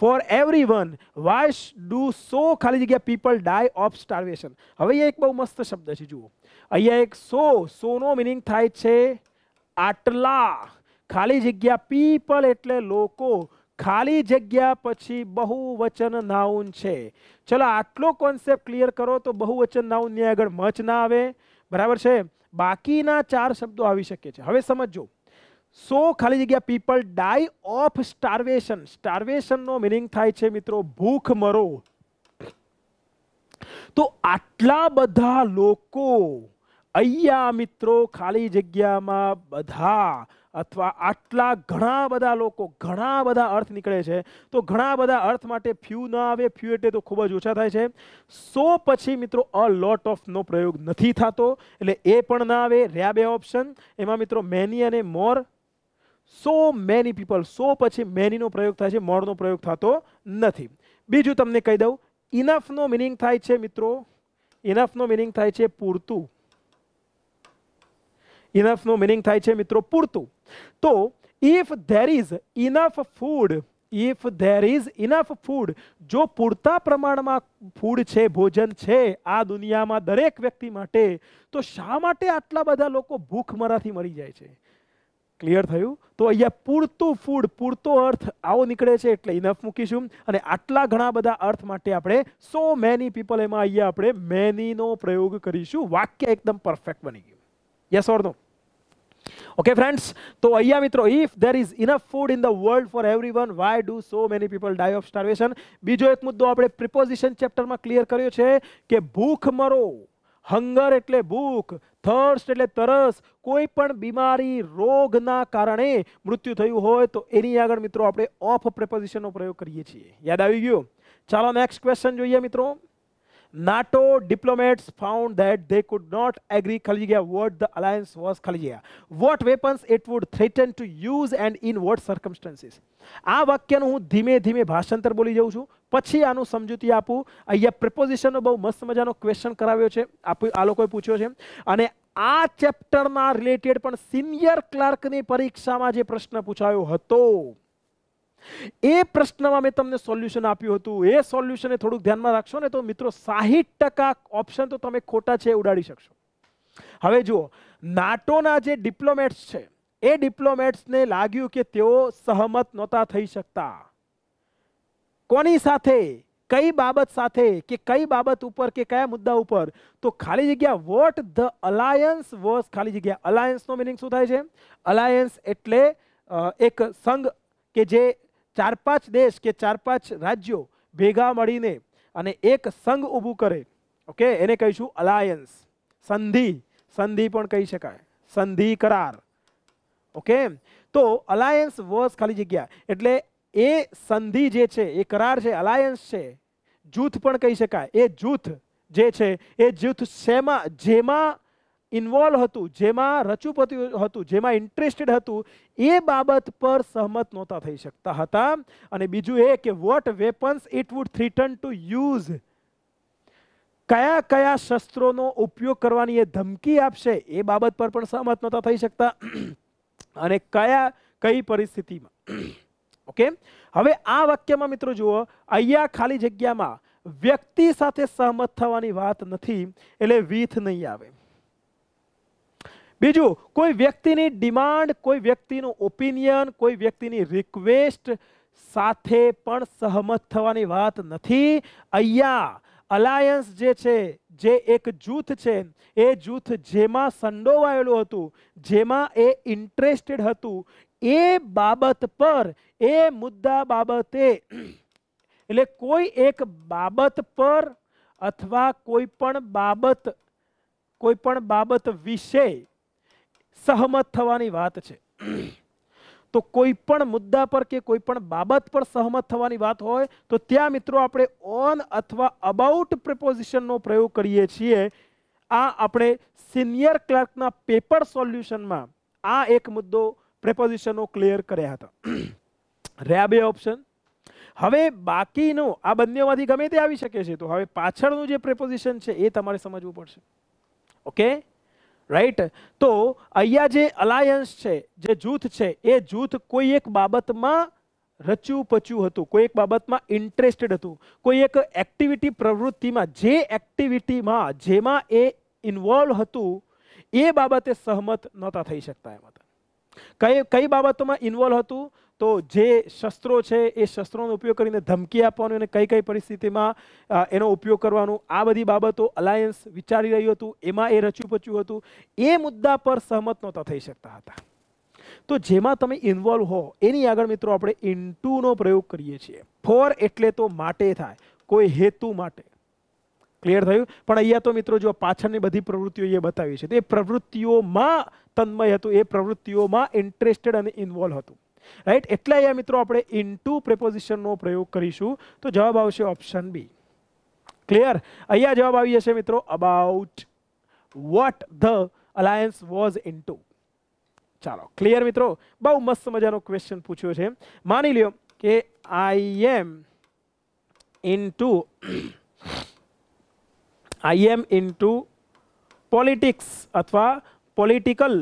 for everyone why do so खाली जगह पीपल डाय ऑफ स्टार्वेशन एक बहुत मस्त शब्द है जुओ अह एक सो सो नो मीनिंग थे आटला खाली जगह पीपल एट्ले ખાલી જગ્યા પછી બહુવચન નાઉન છે ચલો આટલો કોન્સેપ્ટ ક્લિયર કરો તો બહુવચન નાઉન ની આગળ મચ ના આવે બરાબર છે બાકીના ચાર શબ્દો આવી શકે છે હવે સમજો સો ખાલી જગ્યા પીપલ ડાય ઓફ સ્ટાર્વેશન સ્ટાર્વેશનનો મિનિંગ થાય છે મિત્રો ભૂખ મરો તો આટલા બધા લોકો અહીંયા મિત્રો ખાલી જગ્યામાં બધા અથવા આટલા ઘણા બધા લોકો ઘણા બધા અર્થ નીકળે છે તો ઘણા બધા અર્થ માટે ફ્યુ ન આવે ફ્યુ એટલે તો ખૂબ જ ઓછા થાય છે સો પછી મિત્રો અ લોટ ઓફનો પ્રયોગ નથી થતો એટલે એ પણ ના આવે રહ્યા બે ઓપ્શન એમાં મિત્રો મેની અને મોર સો મેની પીપલ સો પછી મેનીનો પ્રયોગ થાય છે મોરનો પ્રયોગ થતો નથી બીજું તમને કહી દઉં ઇનફનો મિનિંગ થાય છે મિત્રો ઇનફનો મિનિંગ થાય છે પૂરતું ઇનફનું મિનિંગ થાય છે મિત્રો પૂરતું તો if there is enough food if there is enough food જો પૂરતા પ્રમાણમાં ફૂડ છે ભોજન છે આ દુનિયામાં દરેક વ્યક્તિ માટે તો શા માટે આટલા બધા લોકો ભૂખમરાથી મરી જાય છે ક્લિયર થયું તો અહીંયા પૂરતું ફૂડ પૂરતો અર્થ આવો નીકળે છે એટલે ઇનફ મૂકીશું અને આટલા ઘણા બધા અર્થ માટે આપણે સો મેની પીપલ એમાં અહીંયા આપણે મેનીનો પ્રયોગ કરીશું વાક્ય એકદમ પરફેક્ટ બની ગયું yes or no okay friends તો અહીંયા મિત્રો if there is enough food in the world for everyone why do so many people die of starvation બીજો એક મુદ્દો આપણે પ્રિપોઝિશન ચેપ્ટરમાં ક્લિયર કર્યો છે કે ભૂખ મરો હંગર એટલે ભૂખ થર્સ્ટ એટલે તરસ કોઈ પણ બીમારી રોગના કારણે મૃત્યુ થયું હોય તો એની આગળ મિત્રો આપણે ઓફ પ્રિપોઝિશનનો પ્રયોગ કરીએ છીએ યાદ આવી ગયું ચાલો નેક્સ્ટ ક્વેશ્ચન જોઈએ મિત્રો NATO diplomats found that they could not agree Khalijiya what the alliance was Khalijiya. What weapons it would threaten to use and in what circumstances. આ વાક્યનું હું ધીમે ધીમે ભાષાંતર બોલી જઉં છું પછી આનું સમજૂતી આપું અહીંયા પ્રિપોઝિશનનો બહુ મસ્ત મજાનો ક્વેશ્ચન કરાવ્યો છે આ લોકોએ પૂછ્યો છે અને આ ચેપ્ટરના રિલેટેડ પણ સિનિયર ક્લાર્કની પરીક્ષામાં જે પ્રશ્ન પૂછાયો હતો એ પ્રશ્નમાં મેં તમને સોલ્યુશન આપ્યું હતું એ સોલ્યુશનને થોડુંક ધ્યાનમાં રાખશો ને તો મિત્રો સાહીઠ ટકા ઓપ્શન તો તમે ખોટા છે ઉડાડી શકશો હવે જુઓ નાટોના જે ડિપ્લોમેટ્સ છે એ ડિપ્લોમેટ્સને લાગ્યું કે તેઓ સહમત નહોતા થઈ શકતા કોની સાથે કઈ બાબત સાથે કે કઈ બાબત ઉપર કે કયા મુદ્દા ઉપર તો ખાલી જગ્યા વોટ ધ અલાયન્સ વોઝ ખાલી જગ્યા અલાયન્સનો મિનિંગ શું થાય છે અલાયન્સ એટલે એક સંઘ કે જે ચાર પાંચ દેશ કે ચાર પાંચ રાજ્યો ભેગા મળીને અને એક સંઘ ઊભું કરે ઓકે એને કહીશું અલાયન્સ સંધિ સંધિ પણ કહી શકાય સંધિ કરાર ઓકે તો અલાયન્સ વોઝ ખાલી જગ્યા એટલે એ સંધિ જે છે એ કરાર છે અલાયન્સ છે જૂથ પણ કહી શકાય એ જૂથ જે છે એ જૂથ શેમાં જેમાં ઇન્વોલ્વ હતું જેમાં રચુપતિ હતું જેમાં ઇન્ટરેસ્ટેડ હતું એ બાબત પર સહમત નહોતા થઈ શકતા હતા અને બીજું એ કે what weapons it would threaten to use કયા કયા શસ્ત્રોનો ઉપયોગ કરવાની એ ધમકી આપશે એ બાબત પર પણ સહમત નહોતા થઈ શકતા અને કયા કઈ પરિસ્થિતિમાં ઓકે હવે આ વાક્યમાં મિત્રો જુઓ અહીંયા ખાલી જગ્યામાં વ્યક્તિ સાથે સહમત થવાની વાત નથી એટલે વીથ નહીં આવે બીજું કોઈ વ્યક્તિની ડિમાન્ડ કોઈ વ્યક્તિનું ઓપિનિયન કોઈ વ્યક્તિની રિક્વેસ્ટ સાથે પણ સહમત થવાની વાત નથી અહીંયા અલાયન્સ જે છે જે એક જૂથ છે એ જૂથ જેમાં સંડોવાયેલું હતું જેમાં એ ઇન્ટરેસ્ટેડ હતું એ બાબત પર એ મુદ્દા બાબતે એટલે કોઈ એક બાબત પર અથવા કોઈ પણ બાબત કોઈ પણ બાબત વિશે સહમત થવાની વાત છે તો કોઈ પણ મુદ્દા પર કે કોઈ પણ બાબત પર સહમત થવાની વાત હોય તો ત્યાં મિત્રો આપણે ઓન અથવા અબાઉટ પ્રિપોઝિશનનો પ્રયોગ કરીએ છીએ આ આપણે સિનિયર ક્લાર્કના પેપર સોલ્યુશનમાં આ એક મુદ્દો પ્રેપોઝિશનો ક્લિયર કર્યા હતા રહ્યા બે ઓપ્શન હવે બાકીનું આ બંનેમાંથી ગમે તે આવી શકે છે તો હવે પાછળનું જે પ્રિપોઝિશન છે એ તમારે સમજવું પડશે ઓકે રાઈટ તો અહીંયા જે અલાયન્સ છે જે જૂથ છે એ જૂથ કોઈ એક બાબતમાં રચ્યું પચ્યું હતું કોઈ એક બાબતમાં ઇન્ટરેસ્ટેડ હતું કોઈ એક એક્ટિવિટી પ્રવૃત્તિમાં જે એક્ટિવિટીમાં જેમાં એ ઇન્વોલ્વ હતું એ બાબતે સહમત નહોતા થઈ શકતા એમ હતા કઈ કઈ બાબતોમાં ઇન્વોલ્વ હતું તો જે શસ્ત્રો છે એ શસ્ત્રોનો ઉપયોગ કરીને ધમકી આપવાનું અને કઈ કઈ પરિસ્થિતિમાં એનો ઉપયોગ કરવાનું આ બધી બાબતો અલાયન્સ વિચારી રહ્યું હતું એમાં એ રચ્યું પચ્યું હતું એ મુદ્દા પર સહમત નહોતા થઈ શકતા હતા તો જેમાં તમે ઇન્વોલ્વ હો એની આગળ મિત્રો આપણે ઇન્ટુનો પ્રયોગ કરીએ છીએ ફોર એટલે તો માટે થાય કોઈ હેતુ માટે ક્લિયર થયું પણ અહીંયા તો મિત્રો જો પાછળની બધી પ્રવૃત્તિઓ એ બતાવી છે તો એ પ્રવૃત્તિઓમાં તન્મય હતું એ પ્રવૃત્તિઓમાં ઇન્ટરેસ્ટેડ અને ઇન્વોલ્વ હતું રાઈટ એટલે અહીંયા મિત્રો આપણે ઇન્ટુ પ્રેપોઝિશનનો પ્રયોગ કરીશું તો જવાબ આવશે ઓપ્શન બી ક્લિયર અહીંયા જવાબ આવી જશે મિત્રો about what the alliance was into ચાલો ક્લિયર મિત્રો બહુ મસ્ત મજાનો ક્વેશ્ચન પૂછ્યો છે માની લ્યો કે I am into I am into politics અથવા પોલિટિકલ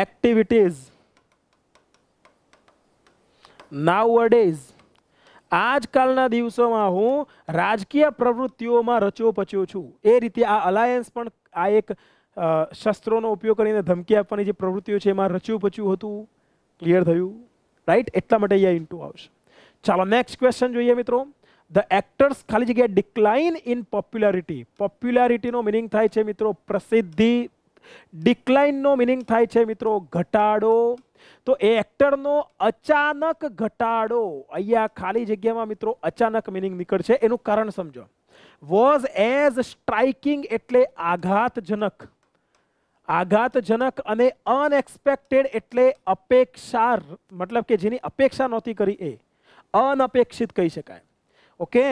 એક્ટિવિટીઝ નાવડેઝ આજકાલના દિવસોમાં હું રાજકીય પ્રવૃત્તિઓમાં રચ્યો પચ્યો છું એ રીતે આ અલાયન્સ પણ આ એક શસ્ત્રોનો ઉપયોગ કરીને ધમકી આપવાની જે પ્રવૃત્તિઓ છે એમાં રચ્યું પચ્યું હતું ક્લિયર થયું રાઈટ એટલા માટે અહીંયા ઇન્ટુ આવશે ચાલો નેક્સ્ટ ક્વેશ્ચન જોઈએ મિત્રો ધ એક્ટર્સ ખાલી જગ્યાએ ડિક્લાઇન ઇન પોપ્યુલારિટી પોપ્યુલારિટીનો મિનિંગ થાય છે મિત્રો પ્રસિદ્ધિ ડિક્લાઇનનો મિનિંગ થાય છે મિત્રો ઘટાડો તો એ એક્ટરનો અચાનક ઘટાડો અહીંયા ખાલી જગ્યામાં મિત્રો અચાનક મિનિંગ નીકળશે એનું કારણ સમજો વોઝ એઝ સ્ટ્રાઇકિંગ એટલે આઘાતજનક આઘાતજનક અને અનએક્સપેક્ટેડ એટલે અપેક્ષા મતલબ કે જેની અપેક્ષા નહોતી કરી એ અનપેક્ષિત કહી શકાય ઓકે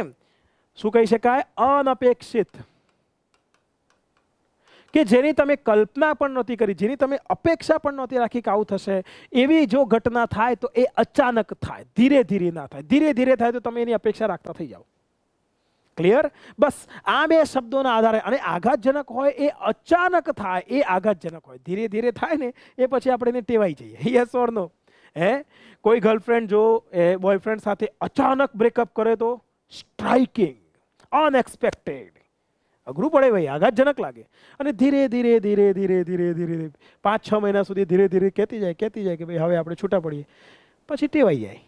શું કહી શકાય અનપેક્ષિત કે જેની તમે કલ્પના પણ નહોતી કરી જેની તમે અપેક્ષા પણ નહોતી રાખી કે આવું થશે એવી જો ઘટના થાય તો એ અચાનક થાય ધીરે ધીરે ના થાય ધીરે ધીરે થાય તો તમે એની અપેક્ષા રાખતા થઈ જાઓ ક્લિયર બસ આ બે શબ્દોના આધારે અને આઘાતજનક હોય એ અચાનક થાય એ આઘાતજનક હોય ધીરે ધીરે થાય ને એ પછી આપણે એને ટેવાઈ જઈએ યસ ઓર નો હે કોઈ ગર્લફ્રેન્ડ જો એ બોયફ્રેન્ડ સાથે અચાનક બ્રેકઅપ કરે તો સ્ટ્રાઇકિંગ અનએક્સપેક્ટેડ અઘરું પડે ભાઈ આઘાતજનક લાગે અને ધીરે ધીરે ધીરે ધીરે ધીરે ધીરે પાંચ છ મહિના સુધી ધીરે ધીરે કહેતી જાય કહેતી જાય કે ભાઈ હવે આપણે છૂટા પડીએ પછી ટેવાઈ જાય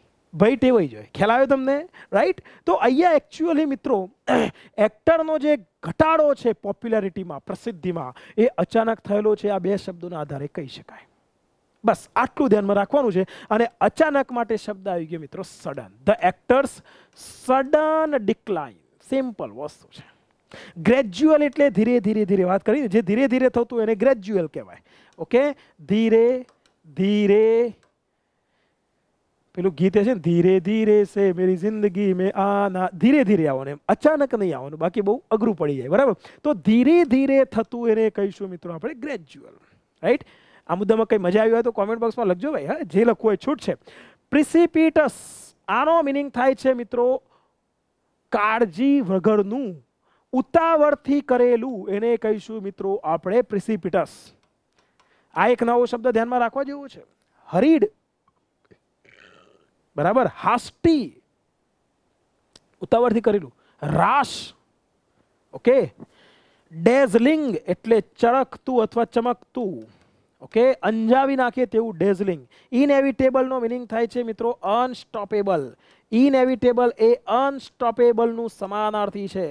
ભાઈ ટેવાઈ જાય ખ્યાલ આવ્યો તમને રાઈટ તો અહીંયા એકચ્યુઅલી મિત્રો એક્ટરનો [clears throat] જે ઘટાડો છે પોપ્યુલારિટીમાં પ્રસિદ્ધિમાં એ અચાનક થયેલો છે આ બે શબ્દોના આધારે કહી શકાય બસ આટલું ધ્યાનમાં રાખવાનું છે અને અચાનક માટે શબ્દ આવી ગયો મિત્રો sudden the actors sudden decline simple વસ્તુ છે ગ્રેજ્યુઅલ એટલે ધીરે ધીરે ધીરે વાત કરી જે ધીરે ધીરે થતું એને ગ્રેજ્યુઅલ કહેવાય ઓકે ધીરે ધીરે પેલું ગીતે છે ને ધીરે ધીરે સે મેરી જિંદગી મેં આ ના ધીરે ધીરે આવવાનું એમ અચાનક નહીં આવવાનું બાકી બહુ અઘરું પડી જાય બરાબર તો ધીરે ધીરે થતું એને કહીશું મિત્રો આપણે ગ્રેજ્યુઅલ રાઈટ આ મુદ્દામાં કંઈ મજા આવી હોય તો કોમેન્ટ બોક્સમાં લખજો ભાઈ હા જે લખવું હોય છૂટ છે પ્રિસિપિટસ આનો મિનિંગ થાય છે મિત્રો કાળજી વગરનું ઉતાવળથી કરેલું એને કહીશું મિત્રો આપણે પ્રિસિપિટસ આ એક નવો શબ્દ ધ્યાનમાં રાખવા જેવો છે હરીડ બરાબર હાસ્ટી ઉતાવળથી કરેલું રાશ ઓકે ડેઝલિંગ એટલે ચળકતું અથવા ચમકતું ઓકે અંજાવી નાખે તેવું ડેઝલિંગ ઇનએવિટેબલનો મિનિંગ થાય છે મિત્રો અનસ્ટોપેબલ ઇનએવિટેબલ એ અનસ્ટોપેબલનું સમાનાર્થી છે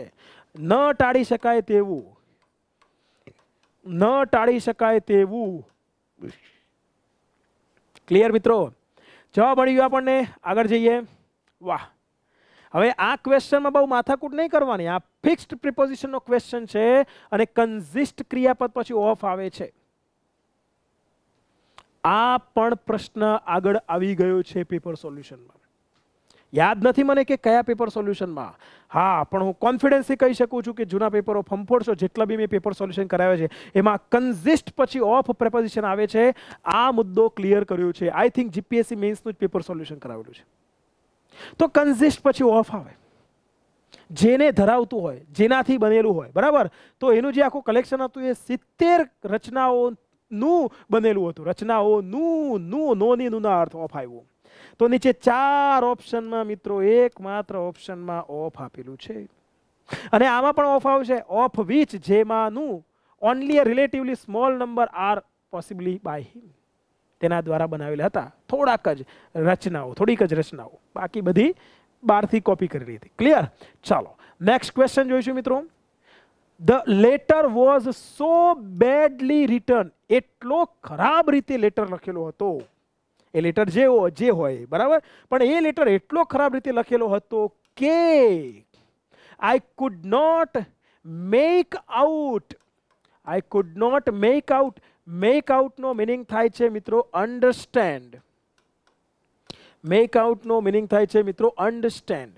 ન ટાળી શકાય તેવું ન ટાળી શકાય તેવું ક્લિયર મિત્રો જવાબ મળી ગયો આપણને આગળ જઈએ વાહ હવે આ ક્વેશ્ચનમાં બહુ માથાકૂટ નહીં કરવાની આ ફિક્સ્ડ પ્રિપોઝિશનનો ક્વેશ્ચન છે અને કન્ઝિસ્ટ ક્રિયાપદ પછી ઓફ આવે છે આ પણ પ્રશ્ન આગળ આવી ગયો છે પેપર સોલ્યુશનમાં યાદ નથી મને કે કયા પેપર સોલ્યુશનમાં હા પણ હું કોન્ફિડન્સથી કહી શકું છું કે જૂના પેપરો ફંફોડશો જેટલા બી મેં પેપર સોલ્યુશન કરાવ્યા છે એમાં કન્ઝિસ્ટ પછી ઓફ પ્રેપોઝિશન આવે છે આ મુદ્દો ક્લિયર કર્યો છે આઈ થિંક જીપીએસસી મેન્સનું જ પેપર સોલ્યુશન કરાવેલું છે તો કન્ઝિસ્ટ પછી ઓફ આવે જેને ધરાવતું હોય જેનાથી બનેલું હોય બરાબર તો એનું જે આખું કલેક્શન હતું એ સિત્તેર રચનાઓનું બનેલું હતું રચનાઓનું નું નોની નુના અર્થ ઓફ આવ્યું તો નીચે ચાર ઓપ્શનમાં મિત્રો એકમાત્ર ઓપ્શનમાં ઓફ આપેલું છે અને આમાં પણ ઓફ આવશે ઓફ વિચ જેમાંનું only a relatively small number are possibly by him તેના દ્વારા બનાવેલા હતા થોડાક જ રચનાઓ થોડીક જ રચનાઓ બાકી બધી બારથી કોપી કરેલી હતી ક્લિયર ચાલો નેક્સ્ટ ક્વેશ્ચન જોઈશું મિત્રો the letter was so badly written એટલો ખરાબ રીતે લેટર લખેલો હતો એ લેટર જે જે હોય બરાબર પણ એ લેટર એટલો ખરાબ રીતે લખેલો હતો કે I could not make out I could not make out make આઉટનો મિનિંગ થાય છે મિત્રો અન્ડરસ્ટેન્ડ મેક આઉટનો મિનિંગ થાય છે મિત્રો અન્ડરસ્ટેન્ડ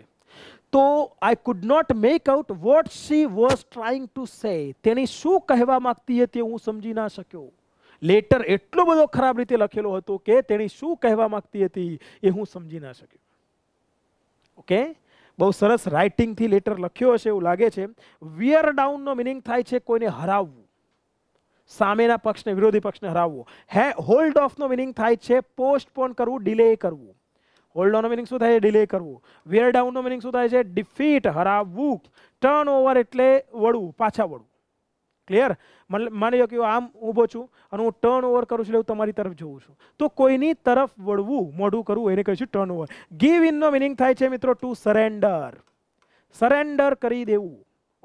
તો I could not make out what she was trying to say તેની શું કહેવા માંગતી હતી હું સમજી ના શક્યો લેટર એટલો બધો ખરાબ રીતે લખેલો હતો કે તેણી શું કહેવા માંગતી હતી એ હું સમજી ના શક્યો ઓકે બહુ સરસ રાઇટિંગથી લેટર લખ્યો હશે એવું લાગે છે વિયર ડાઉનનો મિનિંગ થાય છે કોઈને હરાવવું સામેના પક્ષને વિરોધી પક્ષને હરાવવો હે હોલ્ડ ઓફનો મિનિંગ થાય છે પોસ્ટપોન કરવું ડિલે કરવું હોલ્ડ ઓનનો મિનિંગ શું થાય છે ડિલે કરવું વિયર ડાઉનનો મિનિંગ શું થાય છે ડિફીટ હરાવવું ટર્ન ઓવર એટલે વળવું પાછા વળવું ક્લિયર માની લો કે આમ ઊભો છું અને હું ટર્ન ઓવર કરું છું એટલે તમારી તરફ જોઉં છું તો કોઈની તરફ વળવું મોઢું કરવું એને કહીશું ટર્ન ઓવર ગીવ ઇનનો મિનિંગ થાય છે મિત્રો ટુ સરેન્ડર સરેન્ડર કરી દેવું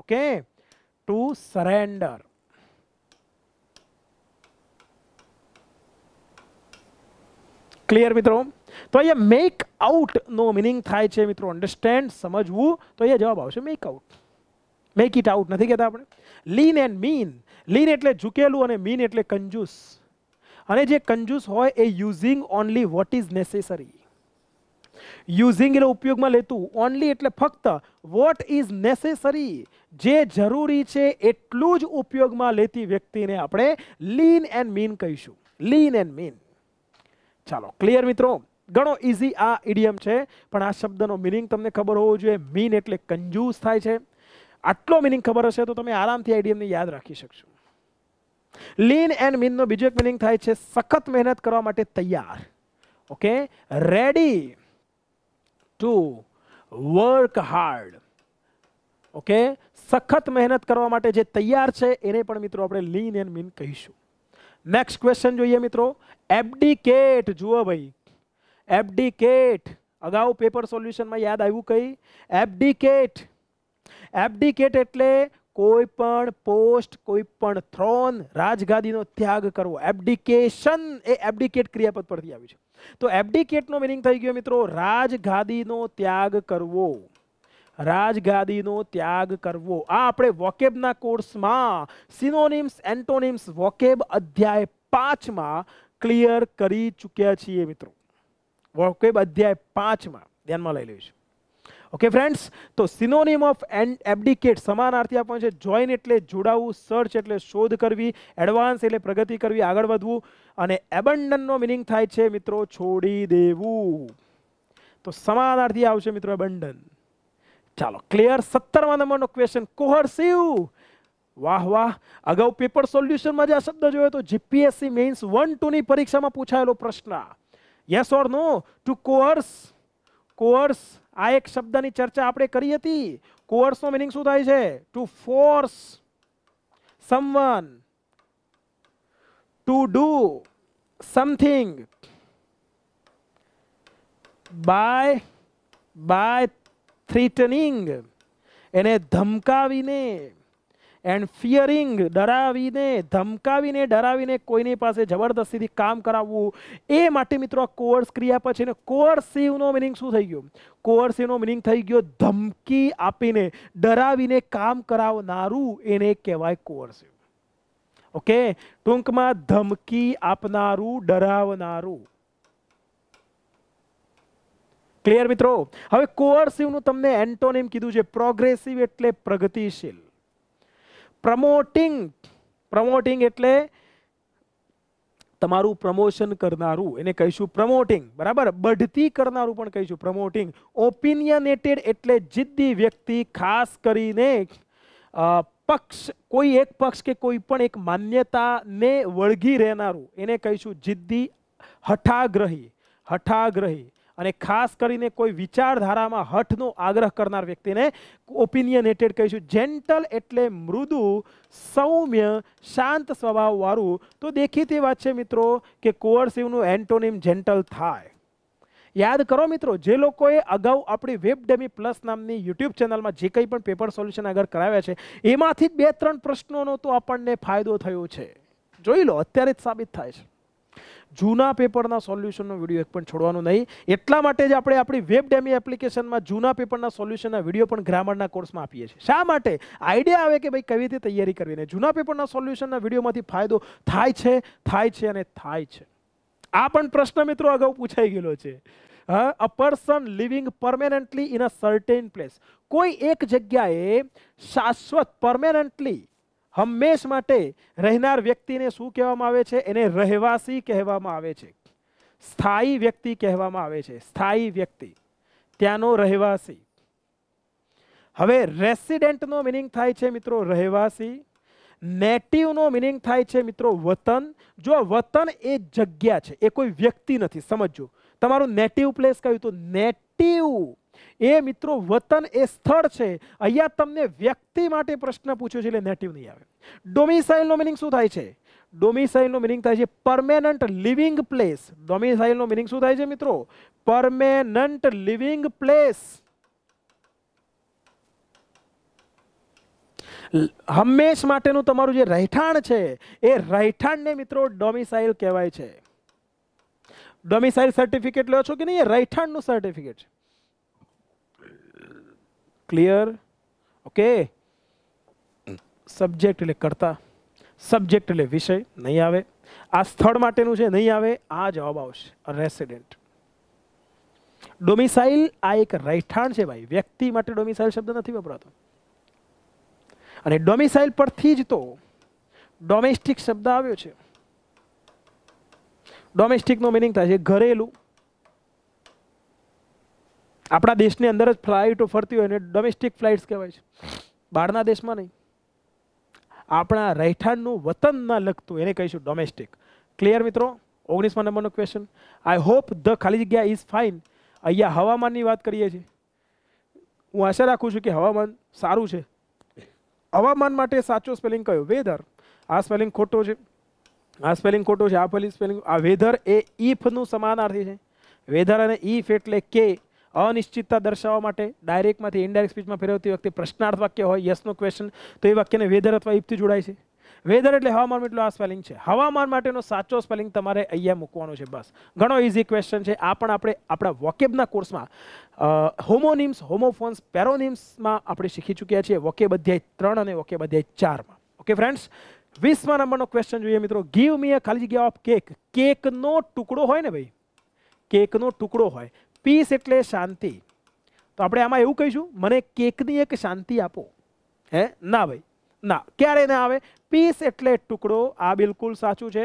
ઓકે ટુ સરેન્ડર ક્લિયર મિત્રો તો અહીંયા મેક નો મિનિંગ થાય છે મિત્રો અન્ડરસ્ટેન્ડ સમજવું તો અહીંયા જવાબ આવશે make out make it out નથી કહેતા આપણે લીન એન્ડ મીન લીન એટલે ઝૂકેલું અને મીન એટલે કંજૂસ અને જે કંજૂસ હોય એ using only what is necessary using એટલે ઉપયોગમાં લેતું ઓનલી એટલે ફક્ત વોટ ઇઝ નેસેસરી જે જરૂરી છે એટલું જ ઉપયોગમાં લેતી વ્યક્તિને આપણે લીન એન્ડ મીન કહીશું લીન એન્ડ મીન ચાલો ક્લિયર મિત્રો ઘણો ઇઝી આ ઇડિયમ છે પણ આ શબ્દનો મિનિંગ તમને ખબર હોવો જોઈએ મીન એટલે કંજૂસ થાય છે આટલો મિનિંગ ખબર હશે તો તમે આરામથી આઈડીએમને યાદ રાખી શકશો લીન એન્ડ મીનનો બીજો એક મિનિંગ થાય છે સખત મહેનત કરવા માટે તૈયાર okay ready to work hard okay સખત મહેનત કરવા માટે જે તૈયાર છે એને પણ મિત્રો આપણે લીન એન્ડ મીન કહીશું નેક્સ્ટ ક્વેશ્ચન જોઈએ મિત્રો એબડીકેટ જુઓ ભાઈ એબડીકેટ અગાઉ પેપર સોલ્યુશનમાં યાદ આવ્યું કઈ એબડીકેટ એબડિકેટ એટલે કોઈ પણ પોસ્ટ કોઈ પણ થ્રોન રાજગાદીનો ત્યાગ કરવો એબડિકેશન એ એબડિકેટ ક્રિયાપદ પરથી આવ્યું છે તો એબડિકેટનો મિનિંગ થઈ ગયો મિત્રો રાજગાદીનો ત્યાગ કરવો રાજગાદીનો ત્યાગ કરવો આ આપણે વોકેબના કોર્સમાં સિનોનિમ્સ એન્ટોનિમ્સ વોકેબ અધ્યાય પાંચમાં ક્લિયર કરી ચૂક્યા છીએ મિત્રો વોકેબ અધ્યાય પાંચમાં ધ્યાનમાં લઈ લઈશું ઓકે ફ્રેન્ડ્સ તો સિનોનિમ ઓફ એન્ડ એબડિકેટ સમાનાર્થી આપણને છે જોઈન એટલે જોડાવવું સર્ચ એટલે શોધ કરવી એડવાન્સ એટલે પ્રગતિ કરવી આગળ વધવું અને એબન્ડનનો મિનિંગ થાય છે મિત્રો છોડી દેવું તો સમાનાર્થી આવશે મિત્રો એબન્ડન ચાલો ક્લિયર સત્તરમા નંબરનો ક્વેશ્ચન કોહરસિવ વાહ વાહ અગાઉ પેપર સોલ્યુશનમાં જે આ શબ્દ જોયો તો જીપીએસસી મેઇન્સ વન ટુની પરીક્ષામાં પૂછાયેલો પ્રશ્ન yes or no to coerce coerce આ એક શબ્દની ચર્ચા આપણે કરી હતી કોર્સ નો મિનિંગ શું થાય છે to force someone to do something by by threatening એને ધમકાવીને એન્ડ ફિયરિંગ ડરાવીને ધમકાવીને ડરાવીને કોઈની પાસે જબરદસ્તીથી કામ કરાવવું એ માટે મિત્રો કોર્સ ક્રિયા પછી કોર્સિવનો મિનિંગ શું થઈ ગયો કોર્સિવનો મિનિંગ થઈ ગયો ધમકી આપીને ડરાવીને કામ કરાવનારું એને કહેવાય કોર્સિવ ઓકે ટૂંકમાં ધમકી આપનારું ડરાવનારું ક્લિયર મિત્રો હવે કોર્સિવનું તમને એન્ટોનિમ કીધું છે પ્રોગ્રેસિવ એટલે પ્રગતિશીલ પ્રમોટિંગ પ્રમોટિંગ એટલે તમારું પ્રમોશન કરનારું એને કહીશું પ્રમોટિંગ બરાબર બઢતી કરનારું પણ કહીશું પ્રમોટિંગ ઓપિનિયનેટેડ એટલે જિદ્દી વ્યક્તિ ખાસ કરીને પક્ષ કોઈ એક પક્ષ કે કોઈ પણ એક માન્યતાને વળગી રહેનારું એને કહીશું જિદ્દી હઠાગ્રહી હઠાગ્રહી અને ખાસ કરીને કોઈ વિચારધારામાં હઠનો આગ્રહ કરનાર વ્યક્તિને ઓપિનિયનેટેડ કહીશું જેન્ટલ એટલે મૃદુ સૌમ્ય શાંત સ્વભાવવાળું તો દેખીતી વાત છે મિત્રો કે કોઅર્સિવનું એન્ટોનિમ જેન્ટલ થાય યાદ કરો મિત્રો જે લોકોએ અગાઉ આપણી વેબ ડેમી પ્લસ નામની યુટ્યુબ ચેનલમાં જે કંઈ પણ પેપર સોલ્યુશન આગળ કરાવ્યા છે એમાંથી બે ત્રણ પ્રશ્નોનો તો આપણને ફાયદો થયો છે જોઈ લો અત્યારે જ સાબિત થાય છે જૂના પેપરના સોલ્યુશનનો વિડીયો એક પણ છોડવાનો નહીં એટલા માટે જ આપણે આપણી વેબ ડેમી એપ્લિકેશનમાં જૂના પેપરના સોલ્યુશનના વિડીયો પણ ગ્રામરના કોર્સમાં આપીએ છીએ શા માટે આઈડિયા આવે કે ભાઈ કઈ રીતે તૈયારી કરવી અને જૂના પેપરના સોલ્યુશનના વિડીયોમાંથી ફાયદો થાય છે થાય છે અને થાય છે આ પણ પ્રશ્ન મિત્રો અગાઉ પૂછાઈ ગયેલો છે a person living permanently in a certain place કોઈ એક જગ્યાએ શાશ્વત પરમેનન્ટલી હંમેશ માટે રહેનાર વ્યક્તિને શું કહેવામાં આવે છે એને રહેવાસી કહેવામાં આવે છે સ્થાયી વ્યક્તિ કહેવામાં આવે છે સ્થાયી વ્યક્તિ ત્યાંનો રહેવાસી હવે રેસિડેન્ટનો મિનિંગ થાય છે મિત્રો રહેવાસી નેટિવનો મિનિંગ થાય છે મિત્રો વતન જો વતન એ જગ્યા છે એ કોઈ વ્યક્તિ નથી સમજો તમારું નેટિવ પ્લેસ કહ્યું તો નેટિવ એ મિત્રો વતન એ સ્થળ છે અહીંયા તમને વ્યક્તિ માટે પ્રશ્ન પૂછ્યો છે એટલે નેટિવ નહીં આવે ડોમિસાઇલનો મિનિંગ શું થાય છે ડોમિસાઇલનો મિનિંગ થાય છે પરમેનન્ટ લિવિંગ પ્લેસ ડોમિસાઇલનો મિનિંગ શું થાય છે મિત્રો પરમેનન્ટ લિવિંગ પ્લેસ હંમેશ માટેનું તમારું જે રહેઠાણ છે એ રહેઠાણને મિત્રો ડોમિસાઇલ કહેવાય છે ડોમિસાઇલ સર્ટિફિકેટ લો છો કે નહીં એ રહેઠાણનું સર્ટિફિકેટ છે ક્લિયર ઓકે સબ્જેક્ટ એટલે કરતા સબ્જેક્ટ એટલે વિષય નહીં આવે આ સ્થળ માટેનું છે નહીં આવે આ જવાબ આવશે રેસિડેન્ટ ડોમિસાઇલ આ એક રહેઠાણ છે ભાઈ વ્યક્તિ માટે ડોમિસાઇલ શબ્દ નથી વપરાતો અને ડોમિસાઇલ પરથી જ તો ડોમેસ્ટિક શબ્દ આવ્યો છે ડોમેસ્ટિકનો મિનિંગ થાય છે ઘરેલું આપણા દેશની અંદર જ ફ્લાઇટો ફરતી હોય એને ડોમેસ્ટિક ફ્લાઇટ્સ કહેવાય છે બહારના દેશમાં નહીં આપણા રહેઠાણનું વતન ના લગતું એને કહીશું ડોમેસ્ટિક ક્લિયર મિત્રો ઓગણીસમા નંબરનો ક્વેશ્ચન આઈ હોપ ધ ખાલી જગ્યા ઇઝ ફાઇન અહીંયા હવામાનની વાત કરીએ છીએ હું આશા રાખું છું કે હવામાન સારું છે હવામાન માટે સાચો સ્પેલિંગ કયો વેધર આ સ્પેલિંગ ખોટો છે આ સ્પેલિંગ ખોટો છે આ પેલી સ્પેલિંગ આ વેધર એ ઈફનું સમાનાર્થી છે વેધર અને ઈફ એટલે કે અનિશ્ચિતતા દર્શાવવા માટે ડાયરેક્ટમાંથી ઇનડાયરેક્ટ સ્પીચમાં ફેરવતી વખતે પ્રશ્નાર્થ વાક્ય હોય યસનું ક્વેશ્ચન તો એ વાક્યને વેધર અથવા ઇફથી જોડાય છે વેધર એટલે હવામાન એટલું આ સ્પેલિંગ છે હવામાન માટેનો સાચો સ્પેલિંગ તમારે અહીંયા મૂકવાનો છે બસ ઘણો ઇઝી ક્વેશ્ચન છે આ પણ આપણે આપણા વોકેબના કોર્સમાં હોમોનિમ્સ હોમોફોન્સ પેરોનિમ્સમાં આપણે શીખી ચૂક્યા છીએ વોકેબ અધ્યાય ત્રણ અને વોકેબ અધ્યાય ચારમાં ઓકે ફ્રેન્ડ્સ વીસમા નંબરનો ક્વેશ્ચન જોઈએ મિત્રો ગીવ મી અ ખાલી જગ્યા ઓફ કેક કેકનો ટુકડો હોય ને ભાઈ કેકનો ટુકડો હોય પીસ એટલે શાંતિ તો આપણે આમાં એવું કહીશું મને કેકની એક શાંતિ આપો હે ના ભાઈ ના ક્યારે ના આવે પીસ એટલે ટુકડો આ બિલકુલ સાચું છે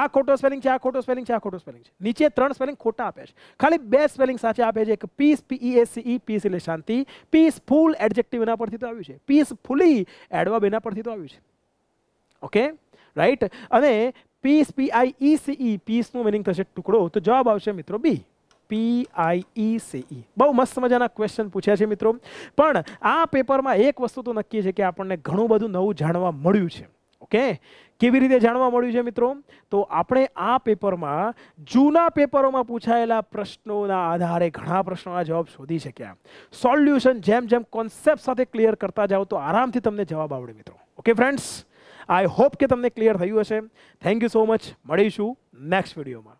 આ ખોટો સ્પેલિંગ છે આ ખોટો સ્પેલિંગ છે આ ખોટો સ્પેલિંગ છે નીચે ત્રણ સ્પેલિંગ ખોટા આપે છે ખાલી બે સ્પેલિંગ સાચા આપે છે એક peace P E S E peace એટલે શાંતિ પીસ ફૂલ એડજેક્ટિવ એના પરથી તો આવ્યું છે પીસ ફૂલી એડવાબ એના પરથી તો આવ્યું છે ઓકે રાઈટ અને પીસ પીઆઈ ઈ સીઈ પીસનું મિનિંગ થશે ટુકડો તો જવાબ આવશે મિત્રો B P I E C E e e. બહુ મસ્ત મજાના ક્વેશ્ચન પૂછ્યા છે મિત્રો પણ આ પેપરમાં એક વસ્તુ તો નક્કી છે કે આપણને ઘણું બધું નવું જાણવા મળ્યું છે ઓકે કેવી રીતે જાણવા મળ્યું છે મિત્રો તો આપણે આ પેપરમાં જૂના પેપરોમાં પૂછાયેલા પ્રશ્નોના આધારે ઘણા પ્રશ્નોના જવાબ શોધી શક્યા સોલ્યુશન જેમ જેમ કોન્સેપ્ટ સાથે ક્લિયર કરતા જાઓ તો આરામથી તમને જવાબ આવડે મિત્રો ઓકે ફ્રેન્ડ્સ આઈ હોપ કે તમને ક્લિયર થયું હશે થેન્ક યુ સો મચ મળીશું નેક્સ્ટ વિડીયોમાં